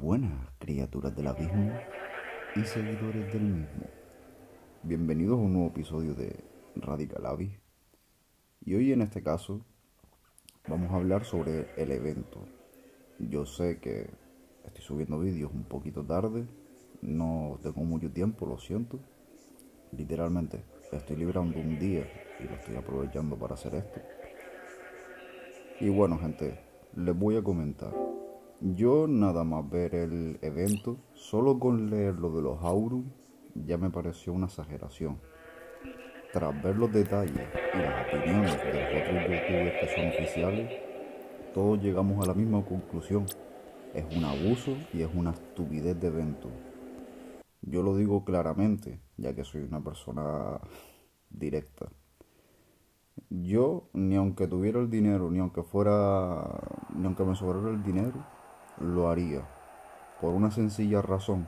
buenas, criaturas del abismo y seguidores del mismo. Bienvenidos a un nuevo episodio de Radical Abyss. Y hoy en este caso vamos a hablar sobre el evento. Yo sé que estoy subiendo vídeos un poquito tarde, no tengo mucho tiempo, lo siento. Literalmente, estoy librando un día y lo estoy aprovechando para hacer esto. Y bueno, gente, les voy a comentar. Yo nada más ver el evento, solo con leer lo de los Aurum, ya me pareció una exageración. Tras ver los detalles y las opiniones de los otros youtubers que son oficiales, todos llegamos a la misma conclusión. Es un abuso y es una estupidez de evento. Yo lo digo claramente, ya que soy una persona directa. Yo, ni aunque tuviera el dinero, ni aunque fuera, ni aunque me sobrara el dinero, lo haría, por una sencilla razón,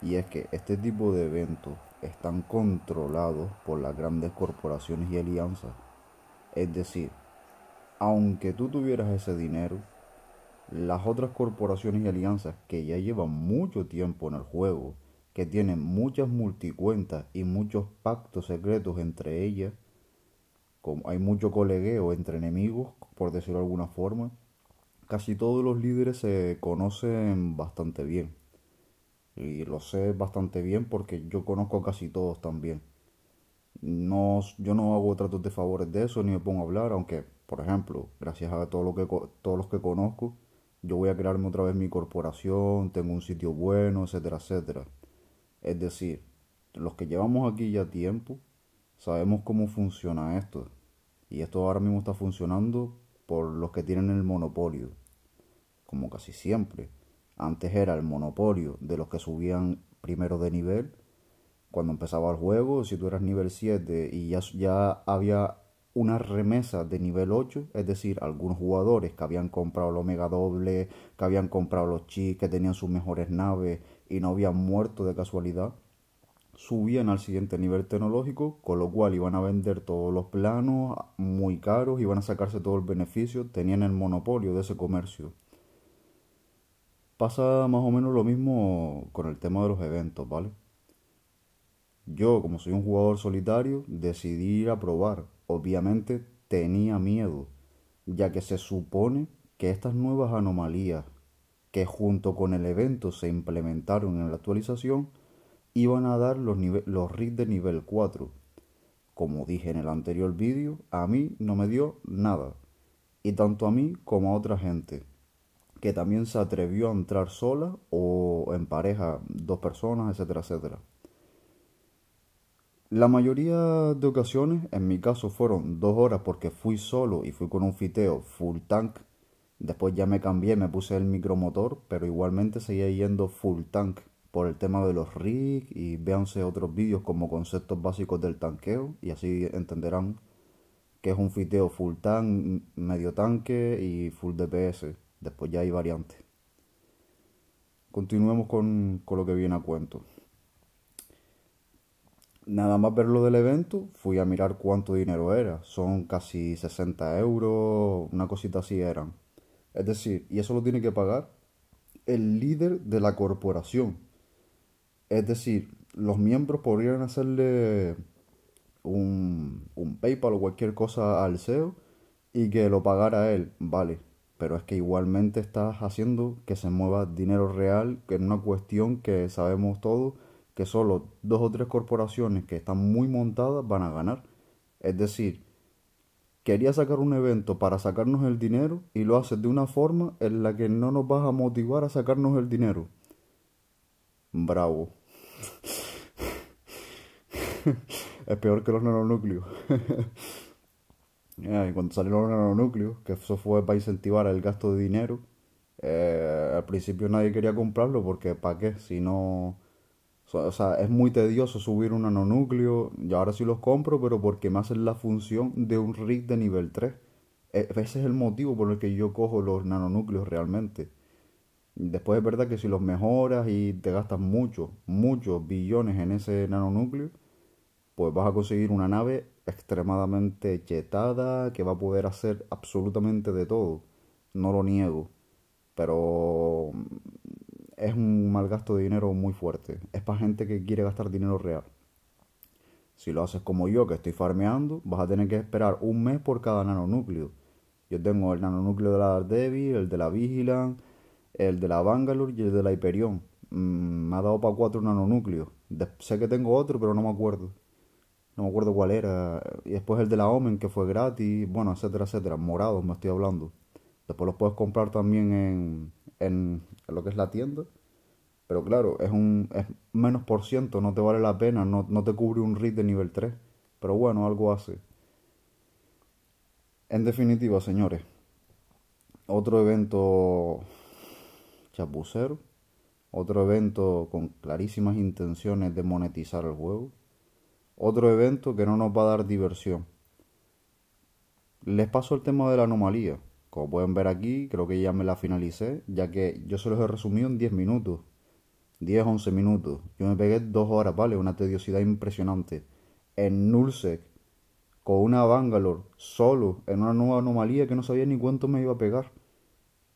y es que este tipo de eventos están controlados por las grandes corporaciones y alianzas. Es decir, aunque tú tuvieras ese dinero, las otras corporaciones y alianzas que ya llevan mucho tiempo en el juego, que tienen muchas multicuentas y muchos pactos secretos entre ellas, como hay mucho colegueo entre enemigos, por decirlo de alguna forma, casi todos los líderes se conocen bastante bien. Y lo sé bastante bien porque yo conozco a casi todos también. No, yo no hago tratos de favores de eso ni me pongo a hablar, aunque, por ejemplo, gracias a que, todos los que conozco, yo voy a crearme otra vez mi corporación, tengo un sitio bueno, etcétera, etcétera. Es decir, los que llevamos aquí ya tiempo, sabemos cómo funciona esto. Y esto ahora mismo está funcionando por los que tienen el monopolio, como casi siempre. Antes era el monopolio de los que subían primero de nivel. Cuando empezaba el juego, si tú eras nivel 7 y ya, ya había una remesa de nivel 8, es decir, algunos jugadores que habían comprado el Omega Doble, que habían comprado los chips, que tenían sus mejores naves y no habían muerto de casualidad, subían al siguiente nivel tecnológico, con lo cual iban a vender todos los planos muy caros, iban a sacarse todo el beneficio, tenían el monopolio de ese comercio. Pasa más o menos lo mismo con el tema de los eventos, ¿vale? Yo, como soy un jugador solitario, decidí ir a probar. Obviamente tenía miedo, ya que se supone que estas nuevas anomalías que junto con el evento se implementaron en la actualización, iban a dar los, los de nivel 4. Como dije en el anterior vídeo, a mí no me dio nada. Y tanto a mí como a otra gente, que también se atrevió a entrar sola o en pareja, dos personas, etcétera, etcétera. La mayoría de ocasiones, en mi caso, fueron dos horas porque fui solo y fui con un fiteo full tank. Después ya me cambié, me puse el micromotor, pero igualmente seguía yendo full tank por el tema de los rigs y véanse otros vídeos como conceptos básicos del tanqueo y así entenderán que es un fiteo full tank, medio tanque y full DPS. Después ya hay variantes. Continuemos con, con lo que viene a cuento. Nada más ver lo del evento, fui a mirar cuánto dinero era. Son casi 60 euros, una cosita así eran. Es decir, y eso lo tiene que pagar el líder de la corporación. Es decir, los miembros podrían hacerle un, PayPal o cualquier cosa al CEO y que lo pagara él, vale. Pero es que igualmente estás haciendo que se mueva dinero real, que es una cuestión que sabemos todos que solo dos o tres corporaciones que están muy montadas van a ganar. Es decir, quería sacar un evento para sacarnos el dinero y lo haces de una forma en la que no nos vas a motivar a sacarnos el dinero. Bravo. es peor que los nanonúcleos. y cuando salieron los nanonúcleos, que eso fue para incentivar el gasto de dinero, eh, al principio nadie quería comprarlo porque ¿para qué? Si no... O sea, es muy tedioso subir un nanonúcleo. Y ahora sí los compro, pero porque me hacen la función de un rig de nivel 3. E, ese es el motivo por el que yo cojo los nanonúcleos realmente. Después es verdad que si los mejoras y te gastas muchos, muchos billones en ese nanonúcleo, pues vas a conseguir una nave extremadamente chetada que va a poder hacer absolutamente de todo. No lo niego. Pero mm, es un mal gasto de dinero muy fuerte. Es para gente que quiere gastar dinero real. Si lo haces como yo, que estoy farmeando, vas a tener que esperar un mes por cada nanonúcleo. Yo tengo el nanonúcleo de la Devil, el de la Vigilant el de la Bangalore y el de la Hyperion. Mm, me ha dado para cuatro nanonúcleos. sé que tengo otro, pero no me acuerdo. No me acuerdo cuál era. Y después el de la Omen, que fue gratis. Bueno, etcétera, etcétera. Morados, me estoy hablando. Después los puedes comprar también en, en, lo que es la tienda. Pero claro, es un es menos por ciento, no te vale la pena, no, no te cubre un RIT de nivel 3. Pero bueno, algo hace. En definitiva, señores, otro evento chapucero, otro evento con clarísimas intenciones de monetizar el juego, otro evento que no nos va a dar diversión. Les paso el tema de la anomalía. Como pueden ver aquí, creo que ya me la finalicé, ya que yo se los he resumido en 10 minutos. 10, 11 minutos. Yo me pegué 2 horas, ¿vale? Una tediosidad impresionante. En Nulsec, con una Bangalore, solo, en una nueva anomalía que no sabía ni cuánto me iba a pegar.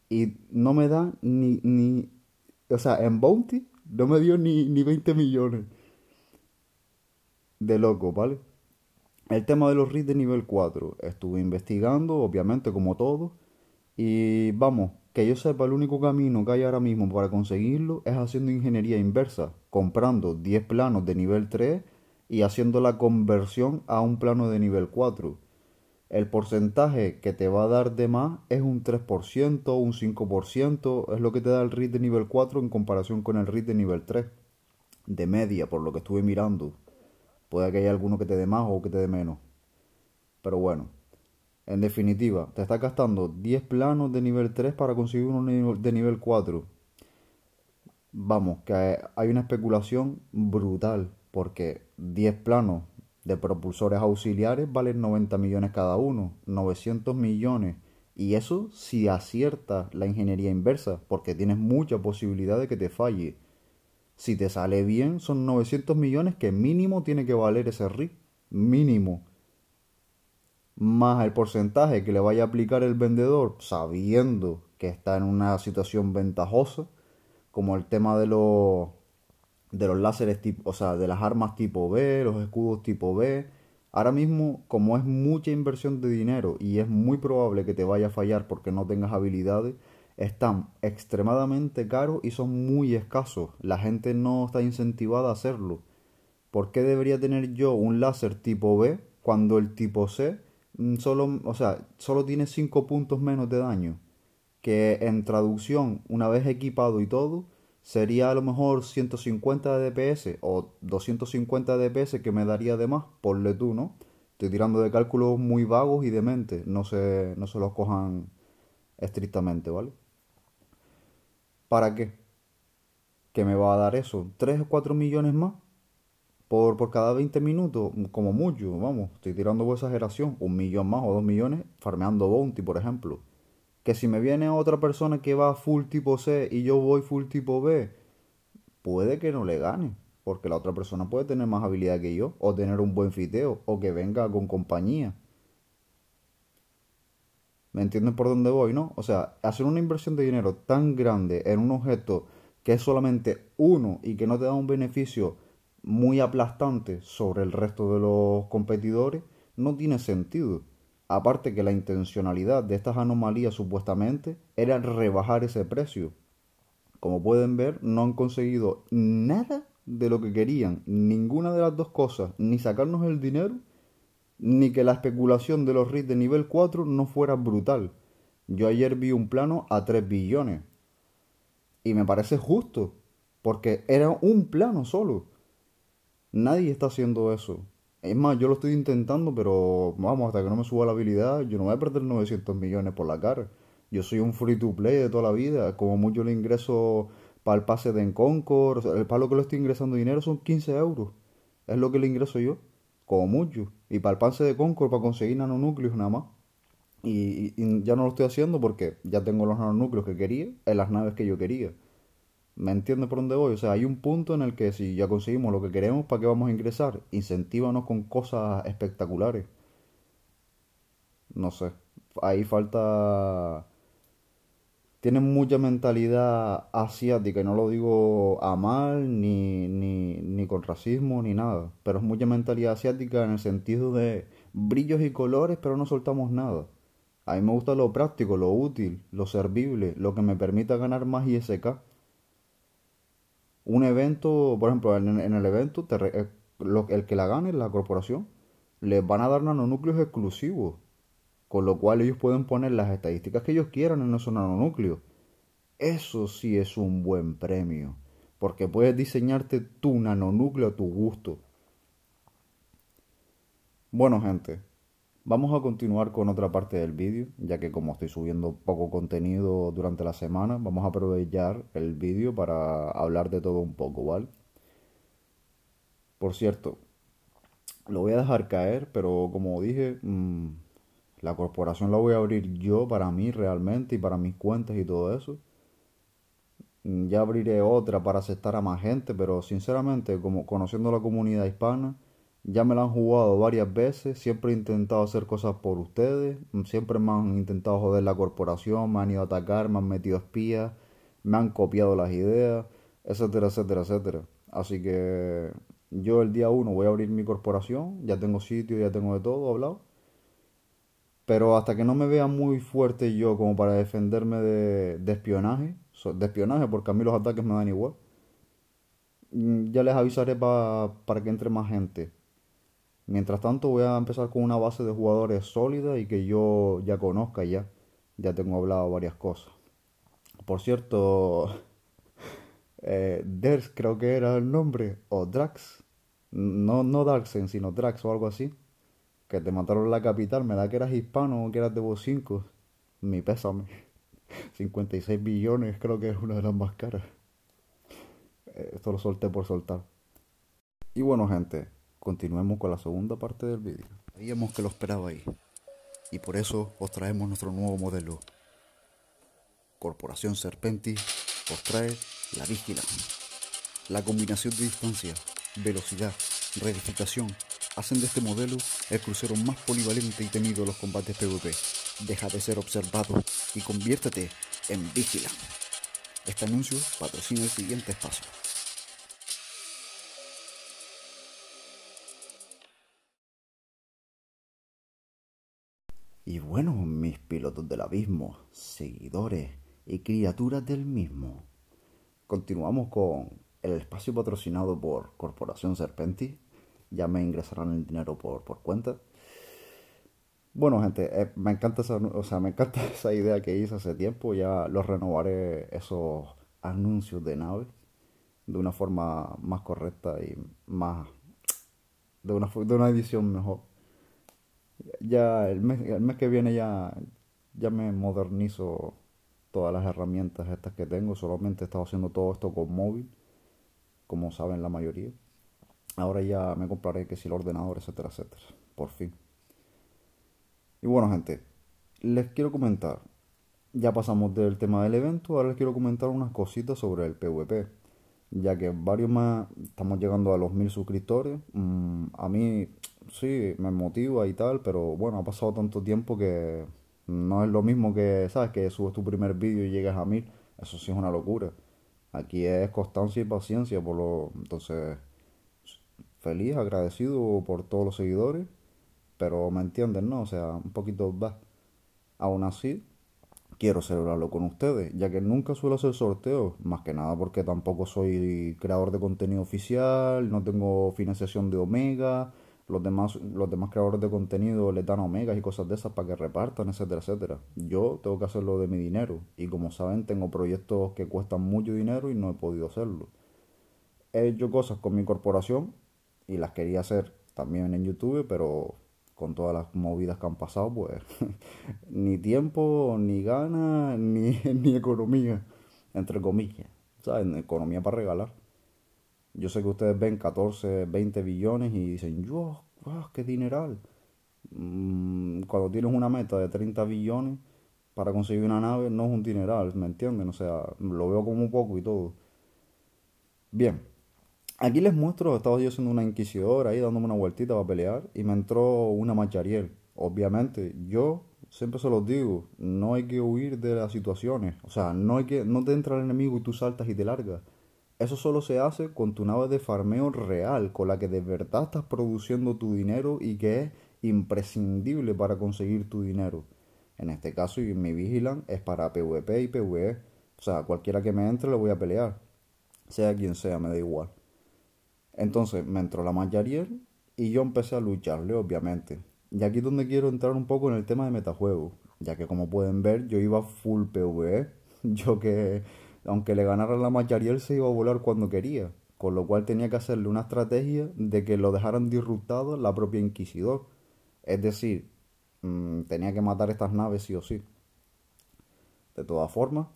Y no me da ni, o sea, en Bounty no me dio ni, ni 20 millones. De loco, ¿vale? El tema de los RIS de nivel 4. Estuve investigando, obviamente, como todo. Y vamos, que yo sepa, el único camino que hay ahora mismo para conseguirlo es haciendo ingeniería inversa, comprando 10 planos de nivel 3 y haciendo la conversión a un plano de nivel 4 el porcentaje que te va a dar de más es un 3%, un 5%, es lo que te da el RIT de nivel 4 en comparación con el RIT de nivel 3, de media, por lo que estuve mirando. Puede que haya alguno que te dé más o que te dé menos. Pero bueno, en definitiva, te está gastando 10 planos de nivel 3 para conseguir uno de nivel 4. Vamos, que hay una especulación brutal, porque 10 planos de propulsores auxiliares valen 90 millones cada uno, 900 millones. Y eso si acierta la ingeniería inversa, porque tienes mucha posibilidad de que te falle. Si te sale bien, son 900 millones que mínimo tiene que valer ese RIC. Mínimo. Más el porcentaje que le vaya a aplicar el vendedor, sabiendo que está en una situación ventajosa, como el tema de los de los láseres tipo, o sea, de las armas tipo B, los escudos tipo B. Ahora mismo, como es mucha inversión de dinero y es muy probable que te vaya a fallar porque no tengas habilidades, están extremadamente caros y son muy escasos. La gente no está incentivada a hacerlo. ¿Por qué debería tener yo un láser tipo B cuando el tipo C mm, solo, o sea, solo tiene 5 puntos menos de daño? Que en traducción, una vez equipado y todo, sería a lo mejor 150 DPS o 250 DPS que me daría de más, ponle tú, ¿no? Estoy tirando de cálculos muy vagos y de no se, no se los cojan estrictamente, ¿vale? ¿Para qué? ¿Qué me va a dar eso? ¿3 o 4 millones más? Por, por cada 20 minutos, como mucho, vamos, estoy tirando por exageración, un millón más o dos millones farmeando Bounty, por ejemplo. Que si me viene otra persona que va full tipo C y yo voy full tipo B, puede que no le gane. Porque la otra persona puede tener más habilidad que yo, o tener un buen fiteo, o que venga con compañía. ¿Me entienden por dónde voy, no? O sea, hacer una inversión de dinero tan grande en un objeto que es solamente uno y que no te da un beneficio muy aplastante sobre el resto de los competidores, no tiene sentido. Aparte que la intencionalidad de estas anomalías supuestamente era rebajar ese precio. Como pueden ver, no han conseguido nada de lo que querían, ninguna de las dos cosas, ni sacarnos el dinero, ni que la especulación de los REITs de nivel 4 no fuera brutal. Yo ayer vi un plano a 3 billones. Y me parece justo, porque era un plano solo. Nadie está haciendo eso. Es más, yo lo estoy intentando, pero vamos, hasta que no me suba la habilidad, yo no voy a perder 900 millones por la cara. Yo soy un free to play de toda la vida. Como mucho le ingreso para el pase de en O el palo que le estoy ingresando dinero son 15 euros. Es lo que le ingreso yo. Como mucho. Y para el pase de Concord, para conseguir nanonúcleos nada más. y ya no lo estoy haciendo porque ya tengo los nanonúcleos que quería en eh, las naves que yo quería. ¿Me entiendes por dónde voy? O sea, hay un punto en el que si ya conseguimos lo que queremos, ¿para qué vamos a ingresar? Incentívanos con cosas espectaculares. No sé. Ahí falta. Tienen mucha mentalidad asiática, y no lo digo a mal, ni, ni, ni con racismo, ni nada. Pero es mucha mentalidad asiática en el sentido de brillos y colores, pero no soltamos nada. A mí me gusta lo práctico, lo útil, lo servible, lo que me permita ganar más ISK un evento, por ejemplo, en, el evento, eh, el que la gane, la corporación, les van a dar nanonúcleos exclusivos, con lo cual ellos pueden poner las estadísticas que ellos quieran en esos nanonúcleos. Eso sí es un buen premio, porque puedes diseñarte tu nanonúcleo a tu gusto. Bueno, gente, Vamos a continuar con otra parte del vídeo, ya que como estoy subiendo poco contenido durante la semana, vamos a aprovechar el vídeo para hablar de todo un poco, ¿vale? Por cierto, lo voy a dejar caer, pero como dije, mm, la corporación la voy a abrir yo para mí realmente y para mis cuentas y todo eso. Mm, ya abriré otra para aceptar a más gente, pero sinceramente, como conociendo la comunidad hispana, ya me la han jugado varias veces, siempre he intentado hacer cosas por ustedes, mm, siempre me han intentado joder la corporación, me han ido a atacar, me han metido espías, me han copiado las ideas, etcétera, etcétera, etcétera. Así que yo el día uno voy a abrir mi corporación, ya tengo sitio, ya tengo de todo hablado. Pero hasta que no me vea muy fuerte yo como para defenderme de, espionaje, de espionaje porque a mí los ataques me dan igual, mm, ya les avisaré para que entre más gente. Mientras tanto voy a empezar con una base de jugadores sólida y que yo ya conozca ya. Ya tengo hablado varias cosas. Por cierto, eh, Ders creo que era el nombre, o Drax. No, no Darksen, sino Drax o algo así. Que te mataron la capital, me da que eras hispano o que eras de vos 5. Mi pésame. 56 billones creo que es una de las más caras. Eh, esto lo solté por soltar. Y bueno gente, continuemos con la segunda parte del vídeo. Sabíamos que lo esperaba ahí y por eso os traemos nuestro nuevo modelo. Corporación Serpenti os trae la Vigila. La combinación de distancia, velocidad, redificación hacen de este modelo el crucero más polivalente y temido en los combates PvP. Deja de ser observado y conviértete en Vigila. Este anuncio patrocina el siguiente espacio. Y bueno, mis pilotos del abismo, seguidores y criaturas del mismo. Continuamos con el espacio patrocinado por Corporación Serpenti. Ya me ingresarán el dinero por, por cuenta. Bueno, gente, eh, me, encanta esa, o sea, me encanta esa idea que hice hace tiempo. Ya los renovaré esos anuncios de naves de una forma más correcta y más. de una, de una edición mejor ya el mes, el mes que viene ya, ya me modernizo todas las herramientas estas que tengo. Solamente he estado haciendo todo esto con móvil, como saben la mayoría. Ahora ya me compraré que si el ordenador, etcétera, etcétera. Por fin. Y bueno, gente, les quiero comentar. Ya pasamos del tema del evento, ahora les quiero comentar unas cositas sobre el PvP. Ya que varios más estamos llegando a los mil suscriptores. Mm, a mí sí, me motiva y tal, pero bueno, ha pasado tanto tiempo que no es lo mismo que, ¿sabes? Que subes tu primer vídeo y llegas a mil. Eso sí es una locura. Aquí es constancia y paciencia, por lo... Entonces, feliz, agradecido por todos los seguidores, pero me entienden, ¿no? O sea, un poquito va. Aún así, quiero celebrarlo con ustedes, ya que nunca suelo hacer sorteos, más que nada porque tampoco soy creador de contenido oficial, no tengo financiación de Omega, los demás, los demás creadores de contenido le dan omegas y cosas de esas para que repartan, etcétera, etcétera. Yo tengo que hacerlo de mi dinero y como saben tengo proyectos que cuestan mucho dinero y no he podido hacerlo. He hecho cosas con mi corporación y las quería hacer también en YouTube, pero con todas las movidas que han pasado, pues ni tiempo, ni ganas, ni, ni economía, entre comillas. ¿Saben? Economía para regalar. Yo sé que ustedes ven 14, 20 billones y dicen, yo, qué dineral. Mm, cuando tienes una meta de 30 billones para conseguir una nave, no es un dineral, ¿me entienden? O sea, lo veo como un poco y todo. Bien, aquí les muestro, estaba yo siendo una inquisidora ahí dándome una vueltita para pelear y me entró una machariel. Obviamente, yo siempre se los digo, no hay que huir de las situaciones. O sea, no hay que, no te entra el enemigo y tú saltas y te largas. Eso solo se hace con tu nave de farmeo real, con la que de verdad estás produciendo tu dinero y que es imprescindible para conseguir tu dinero. En este caso, y mi Vigilant es para PvP y PvE. O sea, cualquiera que me entre le voy a pelear. Sea quien sea, me da igual. Entonces me entró la Mayariel y yo empecé a lucharle, obviamente. Y aquí es donde quiero entrar un poco en el tema de metajuego. Ya que como pueden ver, yo iba full PvE. Yo que aunque le ganara la mayoría se iba a volar cuando quería, con lo cual tenía que hacerle una estrategia de que lo dejaran disruptado la propia Inquisidor. Es decir, mm, tenía que matar estas naves sí o sí. De todas formas,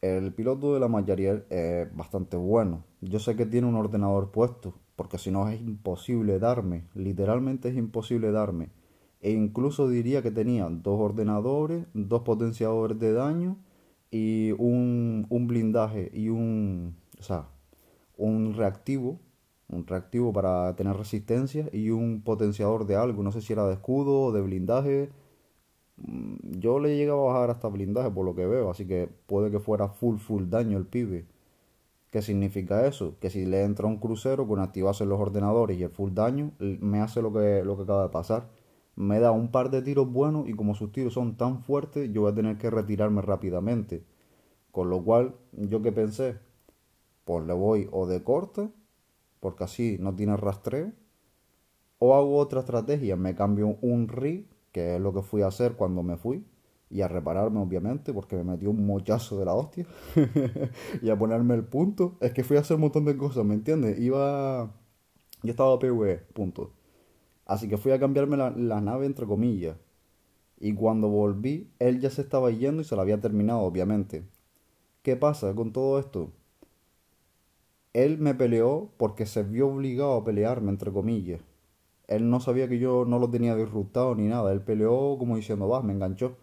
el piloto de la Mayariel es bastante bueno. Yo sé que tiene un ordenador puesto, porque si no es imposible darme, literalmente es imposible darme. E incluso diría que tenía dos ordenadores, dos potenciadores de daño y un, blindaje y un, o sea, un reactivo, un reactivo para tener resistencia y un potenciador de algo, no sé si era de escudo o de blindaje. Mm, yo le llegaba a bajar hasta blindaje por lo que veo, así que puede que fuera full full daño el pibe. ¿Qué significa eso? Que si le entra un crucero con activarse los ordenadores y el full daño, me hace lo que, lo que acaba de pasar me da un par de tiros buenos y como sus tiros son tan fuertes, yo voy a tener que retirarme rápidamente. Con lo cual, yo que pensé, pues le voy o de corte, porque así no tiene rastreo, o hago otra estrategia, me cambio un ri, que es lo que fui a hacer cuando me fui, y a repararme obviamente, porque me metió un mochazo de la hostia, y a ponerme el punto. Es que fui a hacer un montón de cosas, ¿me entiendes? Iba... Yo estaba PvE, punto Así que fui a cambiarme la, nave entre comillas. Y cuando volví, él ya se estaba yendo y se la había terminado, obviamente. ¿Qué pasa con todo esto? Él me peleó porque se vio obligado a pelearme, entre comillas. Él no sabía que yo no lo tenía disruptado ni nada. Él peleó como diciendo, vas, me enganchó.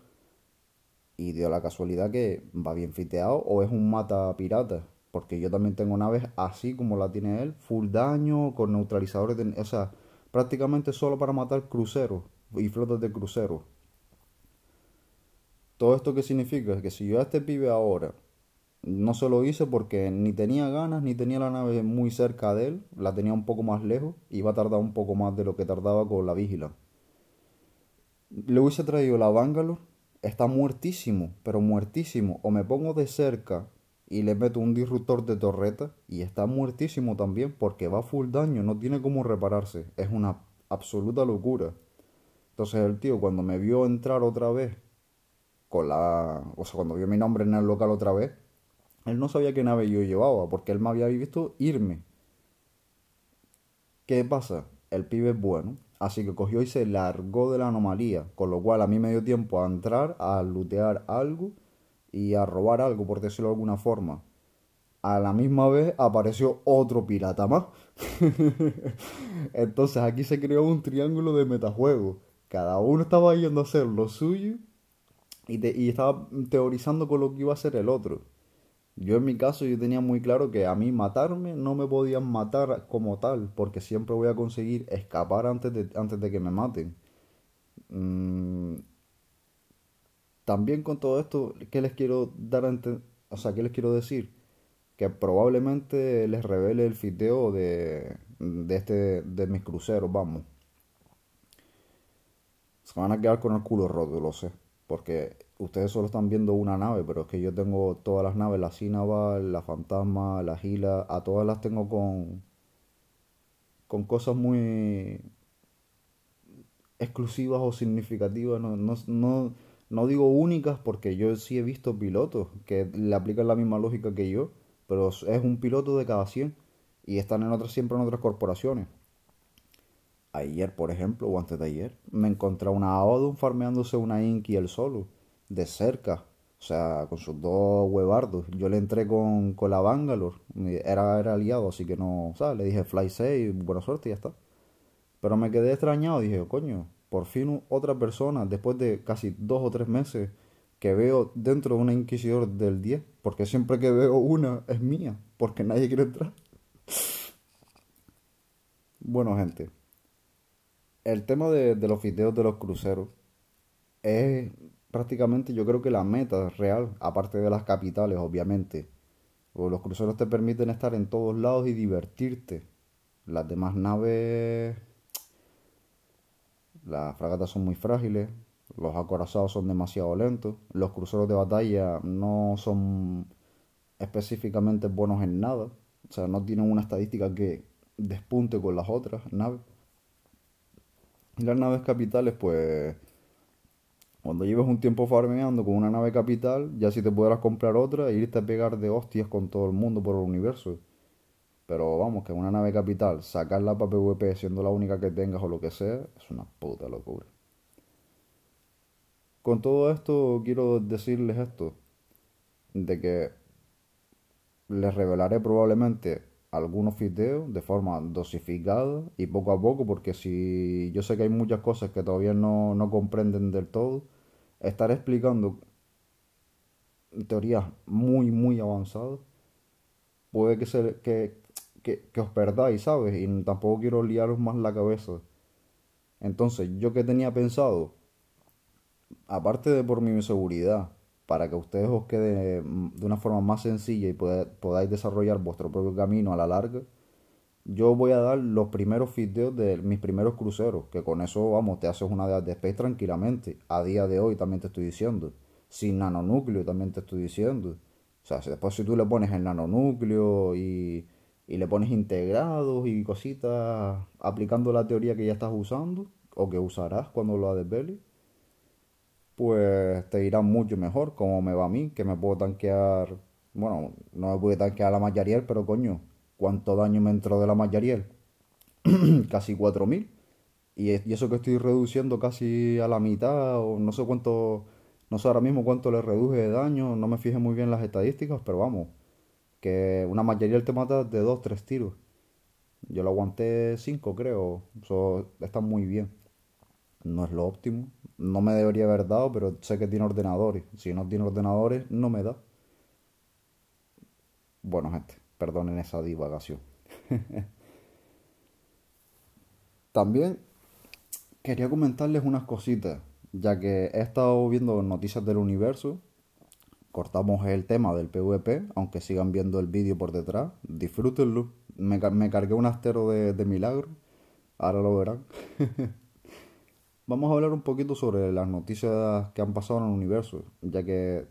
Y dio la casualidad que va bien fiteado o es un mata pirata. Porque yo también tengo naves así como la tiene él, full daño, con neutralizadores. De... O sea, prácticamente solo para matar cruceros y flotas de cruceros. Todo esto que significa es que si yo a este pibe ahora no se lo hice porque ni tenía ganas, ni tenía la nave muy cerca de él, la tenía un poco más lejos y va a tardar un poco más de lo que tardaba con la Vigila. Le hubiese traído la Bangalore, está muertísimo, pero muertísimo. O me pongo de cerca y le meto un disruptor de torreta y está muertísimo también porque va full daño, no tiene cómo repararse. Es una absoluta locura. Entonces el tío cuando me vio entrar otra vez con la... O sea, cuando vio mi nombre en el local otra vez, él no sabía qué nave yo llevaba porque él me había visto irme. ¿Qué pasa? El pibe es bueno. Así que cogió y se largó de la anomalía, con lo cual a mí me dio tiempo a entrar, a lootear algo y a robar algo, por decirlo de alguna forma. A la misma vez apareció otro pirata más. Entonces aquí se creó un triángulo de metajuego. Cada uno estaba yendo a hacer lo suyo y, estaba teorizando con lo que iba a hacer el otro. Yo en mi caso yo tenía muy claro que a mí matarme no me podían matar como tal, porque siempre voy a conseguir escapar antes de, antes de que me maten. Mm, también con todo esto, ¿qué les quiero dar o sea, ¿qué les quiero decir? Que probablemente les revele el fideo de, de este de mis cruceros, vamos. Se van a quedar con el culo roto, lo sé, porque ustedes solo están viendo una nave, pero es que yo tengo todas las naves, la cinaba... la Fantasma, la Gila, a todas las tengo con con cosas muy exclusivas o significativas, no, no no digo únicas porque yo sí he visto pilotos que le aplican la misma lógica que yo, pero es un piloto de cada 100 y están en otras, siempre en otras corporaciones. Ayer, por ejemplo, o antes de ayer, me encontré una Aodun farmeándose una Inky el solo, de cerca, o sea, con sus dos huevardos. Yo le entré con, la Bangalore. Era, era aliado, así que no, o sea, Le dije fly 6, buena suerte y ya está. Pero me quedé extrañado. Dije, coño, por fin otra persona, después de casi dos o tres meses, que veo dentro de una inquisidor del 10, porque siempre que veo una es mía, porque nadie quiere entrar. Bueno, gente, el tema de, los videos de los cruceros es prácticamente yo creo que la meta real, aparte de las capitales, obviamente. los cruceros te permiten estar en todos lados y divertirte. Las demás naves las fragatas son muy frágiles, los acorazados son demasiado lentos, los cruceros de batalla no son específicamente buenos en nada, o sea, no tienen una estadística que despunte con las otras naves. Y las naves capitales, pues, cuando lleves un tiempo farmeando con una nave capital, ya si te podrás comprar otra e irte a pegar de hostias con todo el mundo por el universo. Pero vamos, que una nave capital, sacarla para PvP siendo la única que tengas o lo que sea, es una puta locura. Con todo esto quiero decirles esto, de que les revelaré probablemente algunos videos de forma dosificada y poco a poco, porque si yo sé que hay muchas cosas que todavía no, comprenden del todo, estar explicando teorías muy, muy avanzadas puede que, se, que, que, os perdáis, ¿sabes? Y tampoco quiero liaros más la cabeza. Entonces, yo que tenía pensado, aparte de por mi seguridad, para que ustedes os quede mm, de una forma más sencilla y podáis desarrollar vuestro propio camino a la larga, yo voy a dar los primeros videos de mis primeros cruceros, que con eso, vamos, te haces una de tranquilamente. A día de hoy también te estoy diciendo. Sin nanonúcleo también te estoy diciendo. O sea, después si tú le pones el nanonúcleo y y le pones integrados y cositas aplicando la teoría que ya estás usando o que usarás cuando lo desveles, pues te irá mucho mejor, como me va a mí, que me puedo tanquear. Bueno, no me pude tanquear la Mayariel, pero coño, ¿cuánto daño me entró de la Mayariel? casi 4000. Y, y eso que estoy reduciendo casi a la mitad, o no sé cuánto. No sé ahora mismo cuánto le reduje de daño, no me fijé muy bien las estadísticas, pero vamos, una mayoría te mata de dos, tres tiros. Yo lo aguanté cinco, creo. Eso está muy bien. No es lo óptimo. No me debería haber dado, pero sé que tiene ordenadores. Si no tiene ordenadores, no me da. Bueno, gente, perdonen esa divagación. También quería comentarles unas cositas, ya que he estado viendo noticias del universo cortamos el tema del PvP, aunque sigan viendo el vídeo por detrás, disfrútenlo. Me, me cargué un astero de, de milagro, ahora lo verán. Vamos a hablar un poquito sobre las noticias que han pasado en el universo, ya que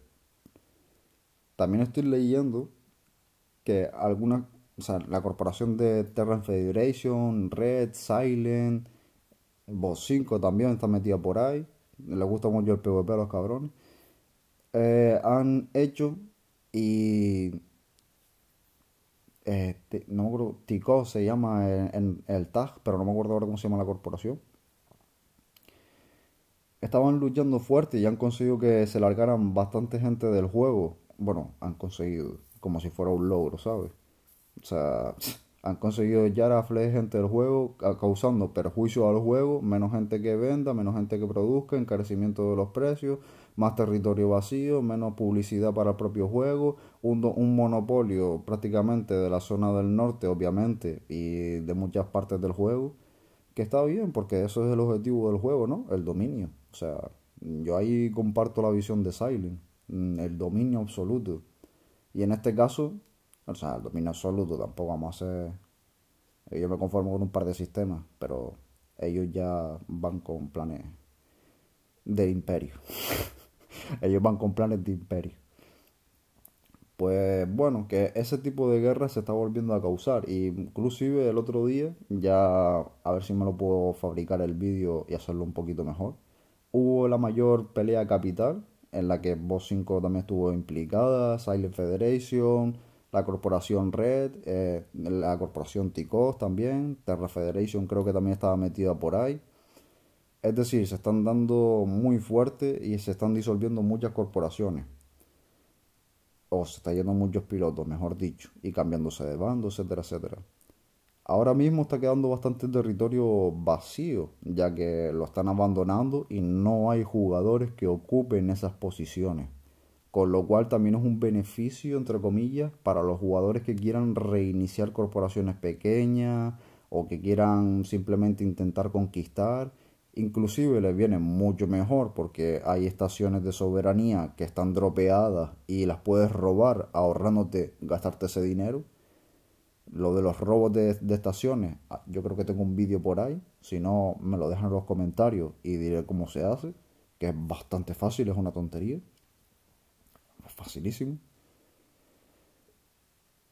también estoy leyendo que algunas, o sea, la corporación de Terran Federation, Red, Silent, Boss 5 también está metida por ahí. Les gusta mucho el PvP a los cabrones. Eh, han hecho y este no me acuerdo, Tico se llama en, el TAG, pero no me acuerdo ahora cómo se llama la corporación. Estaban luchando fuerte y han conseguido que se largaran bastante gente del juego. Bueno, han conseguido, como si fuera un logro, ¿sabes? O sea, han conseguido ya a gente del juego, causando perjuicio al juego, menos gente que venda, menos gente que produzca, encarecimiento de los precios, más territorio vacío, menos publicidad para el propio juego, un, monopolio prácticamente de la zona del norte, obviamente, y de muchas partes del juego, que está bien, porque eso es el objetivo del juego, ¿no? El dominio. O sea, yo ahí comparto la visión de Silent, mm, el dominio absoluto. Y en este caso, o sea, el dominio absoluto tampoco vamos a hacer... Yo me conformo con un par de sistemas, pero ellos ya van con planes de imperio. Ellos van con planes de imperio. Pues bueno, que ese tipo de guerra se está volviendo a causar. Y inclusive el otro día, ya a ver si me lo puedo fabricar el vídeo y hacerlo un poquito mejor. Hubo la mayor pelea capital, en la que Vos 5 también estuvo implicada, Silent Federation, la Corporación Red, eh, la Corporación Ticos también, Terra Federation creo que también estaba metida por ahí. Es decir, se están dando muy fuerte y se están disolviendo muchas corporaciones. O se están yendo muchos pilotos, mejor dicho, y cambiándose de bando, etcétera, etcétera. Ahora mismo está quedando bastante territorio vacío, ya que lo están abandonando y no hay jugadores que ocupen esas posiciones. Con lo cual también es un beneficio, entre comillas, para los jugadores que quieran reiniciar corporaciones pequeñas o que quieran simplemente intentar conquistar Inclusive les viene mucho mejor porque hay estaciones de soberanía que están dropeadas y las puedes robar ahorrándote gastarte ese dinero. Lo de los robos de, estaciones, ah, yo creo que tengo un vídeo por ahí. Si no, me lo dejan en los comentarios y diré cómo se hace. Que es bastante fácil, es una tontería. facilísimo.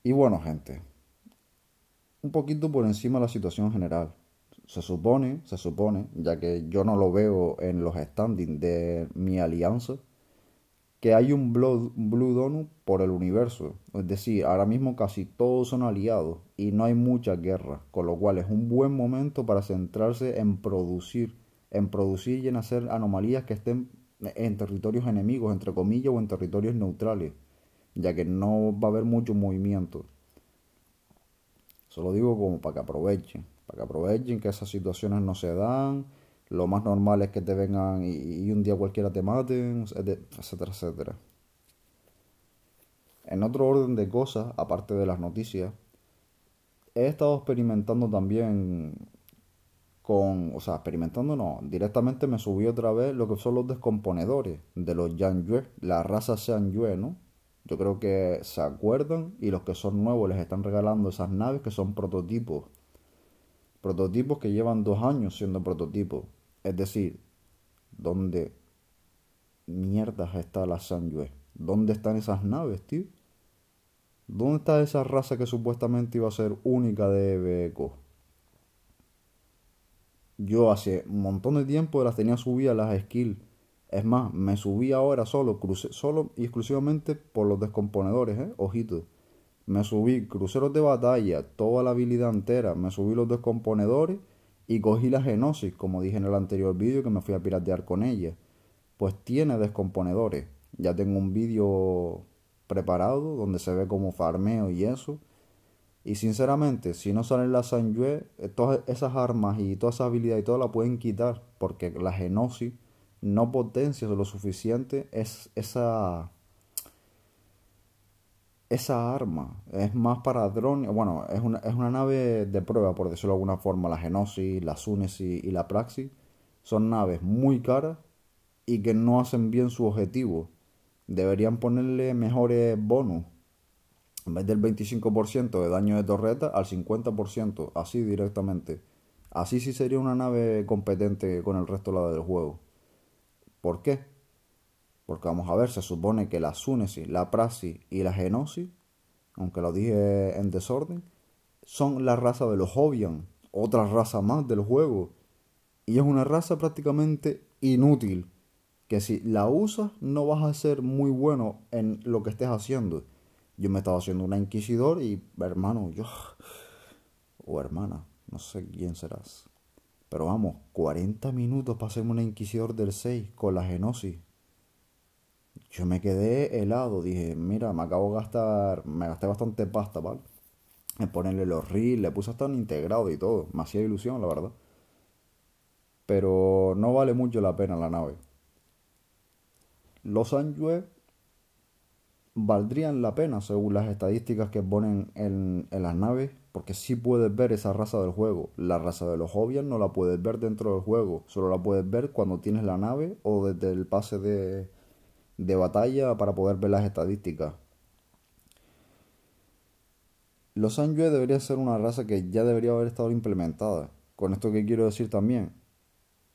Y bueno, gente, un poquito por encima de la situación general se supone, se supone, ya que yo no lo veo en los standings de mi alianza, que hay un Blue, Donut por el universo. Es decir, ahora mismo casi todos son aliados y no hay mucha guerra, con lo cual es un buen momento para centrarse en producir, en producir y en hacer anomalías que estén en territorios enemigos, entre comillas, o en territorios neutrales, ya que no va a haber mucho movimiento. Solo digo como para que aprovechen para que aprovechen que esas situaciones no se dan. Lo más normal es que te vengan y, un día cualquiera te maten, etcétera, etcétera. En otro orden de cosas, aparte de las noticias, he estado experimentando también con, o sea, experimentando no, directamente me subí otra vez lo que son los descomponedores de los Yue, la raza Yue, ¿no? Yo creo que se acuerdan y los que son nuevos les están regalando esas naves que son prototipos prototipos que llevan dos años siendo prototipos. Es decir, ¿dónde mierdas está la Sanjue? ¿Dónde están esas naves, tío? ¿Dónde está esa raza que supuestamente iba a ser única de Beco? Yo hace un montón de tiempo las tenía subidas las skills. Es más, me subí ahora solo, solo y exclusivamente por los descomponedores, ¿eh? Ojito. Me subí cruceros de batalla, toda la habilidad entera, me subí los descomponedores y cogí la genosis, como dije en el anterior vídeo que me fui a piratear con ella. Pues tiene descomponedores. Ya tengo un vídeo preparado donde se ve como farmeo y eso. Y sinceramente, si no salen las Sanjue, eh, todas esas armas y toda esa habilidad y todo la pueden quitar. Porque la genosis no potencia lo suficiente es esa, esa arma. Es más para drones. Bueno, es una, es una nave de prueba, por decirlo de alguna forma. La Genosis, la Sunesis y la Praxis son naves muy caras y que no hacen bien su objetivo. Deberían ponerle mejores bonus. En vez del 25% de daño de torreta, al 50%, así directamente. Así sí sería una nave competente con el resto del juego. ¿Por qué? porque vamos a ver, se supone que la súnesis, la praxis y la genosis, aunque lo dije en desorden, son la raza de los Hobian, otra raza más del juego. Y es una raza prácticamente inútil, que si la usas no vas a ser muy bueno en lo que estés haciendo. Yo me estaba haciendo una inquisidor y hermano, yo... O hermana, no sé quién serás. Pero vamos, 40 minutos para hacerme una inquisidor del 6 con la genosis. Yo me quedé helado, dije, mira, me acabo de gastar, me gasté bastante pasta, ¿vale? En ponerle los reels, le puse hasta un integrado y todo, me hacía ilusión, la verdad. Pero no vale mucho la pena la nave. Los Angeles valdrían la pena según las estadísticas que ponen en, en, las naves, porque sí puedes ver esa raza del juego. La raza de los hobbies no la puedes ver dentro del juego, solo la puedes ver cuando tienes la nave o desde el pase de, de batalla para poder ver las estadísticas. Los Sanjue debería ser una raza que ya debería haber estado implementada. Con esto que quiero decir también,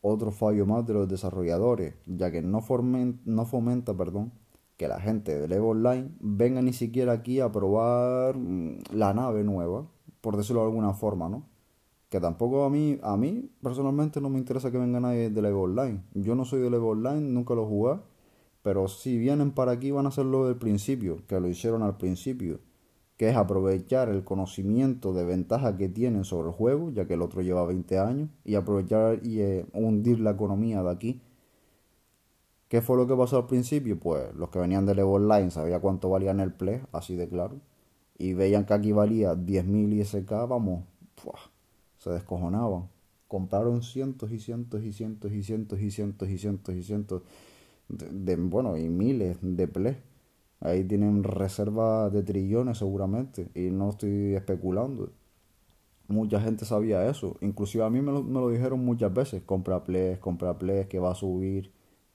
otro fallo más de los desarrolladores, ya que no, fomenta perdón, que la gente de Lego Online venga ni siquiera aquí a probar mm, la nave nueva, por decirlo de alguna forma, ¿no? Que tampoco a mí, a mí personalmente no me interesa que venga nadie de Lego Online. Yo no soy de Lego Online, nunca lo jugué pero si vienen para aquí van a hacer lo del principio, que lo hicieron al principio, que es aprovechar el conocimiento de ventaja que tienen sobre el juego, ya que el otro lleva 20 años, y aprovechar y eh, hundir la economía de aquí. ¿Qué fue lo que pasó al principio? Pues los que venían de Level Online sabían cuánto valían el Play, así de claro, y veían que aquí valía 10.000 ISK, vamos, se descojonaban. Compraron cientos y cientos y cientos y cientos y cientos y cientos. Y cientos de, bueno, y miles de ple Ahí tienen reservas de trillones seguramente, y no estoy especulando. Mucha gente sabía eso, inclusive a mí me lo, me lo dijeron muchas veces, compra play, compra play, que va a subir.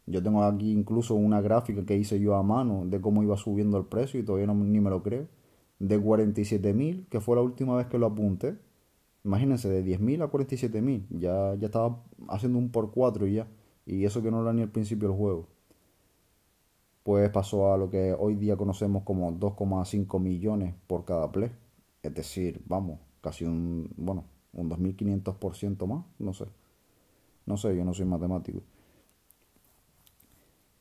Yo tengo aquí incluso una gráfica que hice yo a mano de cómo iba subiendo el precio y todavía no, ni me lo creo. De 47.000, que fue la última vez que lo apunté. Imagínense, de 10.000 a 47.000. Ya, ya estaba haciendo un por 4 ya. Y eso que no era ni al principio del juego. Pues pasó a lo que hoy día conocemos como 2,5 millones por cada play. Es decir, vamos, casi un, bueno, un 2.500% más, no sé. No sé, yo no soy matemático.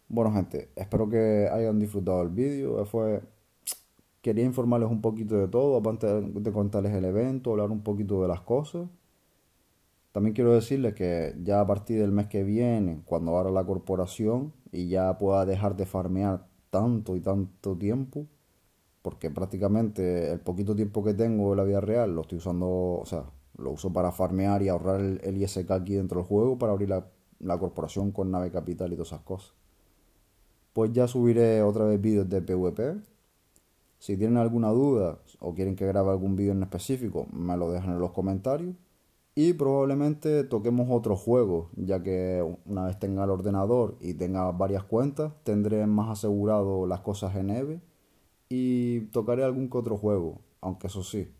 Bueno gente, espero que hayan disfrutado el vídeo. Fue... Quería informarles un poquito de todo, aparte de contarles el evento, hablar un poquito de las cosas. También quiero decirles que ya a partir del mes que viene, cuando abra la corporación, y ya pueda dejar de farmear tanto y tanto tiempo, porque prácticamente el poquito tiempo que tengo en la vida real lo estoy usando, o sea, lo uso para farmear y ahorrar el, ISK aquí dentro del juego para abrir la, la, corporación con nave capital y todas esas cosas. Pues ya subiré otra vez vídeos de PvP. Si tienen alguna duda o quieren que grabe algún vídeo en específico, me lo dejan en los comentarios y probablemente toquemos otro juego, ya que una vez tenga el ordenador y tenga varias cuentas, tendré más asegurado las cosas en EVE y tocaré algún que otro juego, aunque eso sí,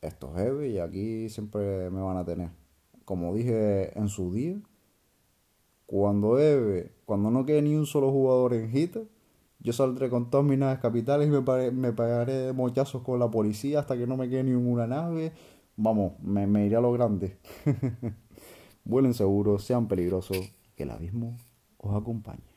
esto es EVE y aquí siempre me van a tener. Como dije en su día, cuando EVE, cuando no quede ni un solo jugador en HITA, yo saldré con todas mis naves capitales y me, me pagaré mochazos con la policía hasta que no me quede ni una nave vamos, me, iré a lo grande. Vuelen seguros, sean peligrosos, que el abismo os acompañe.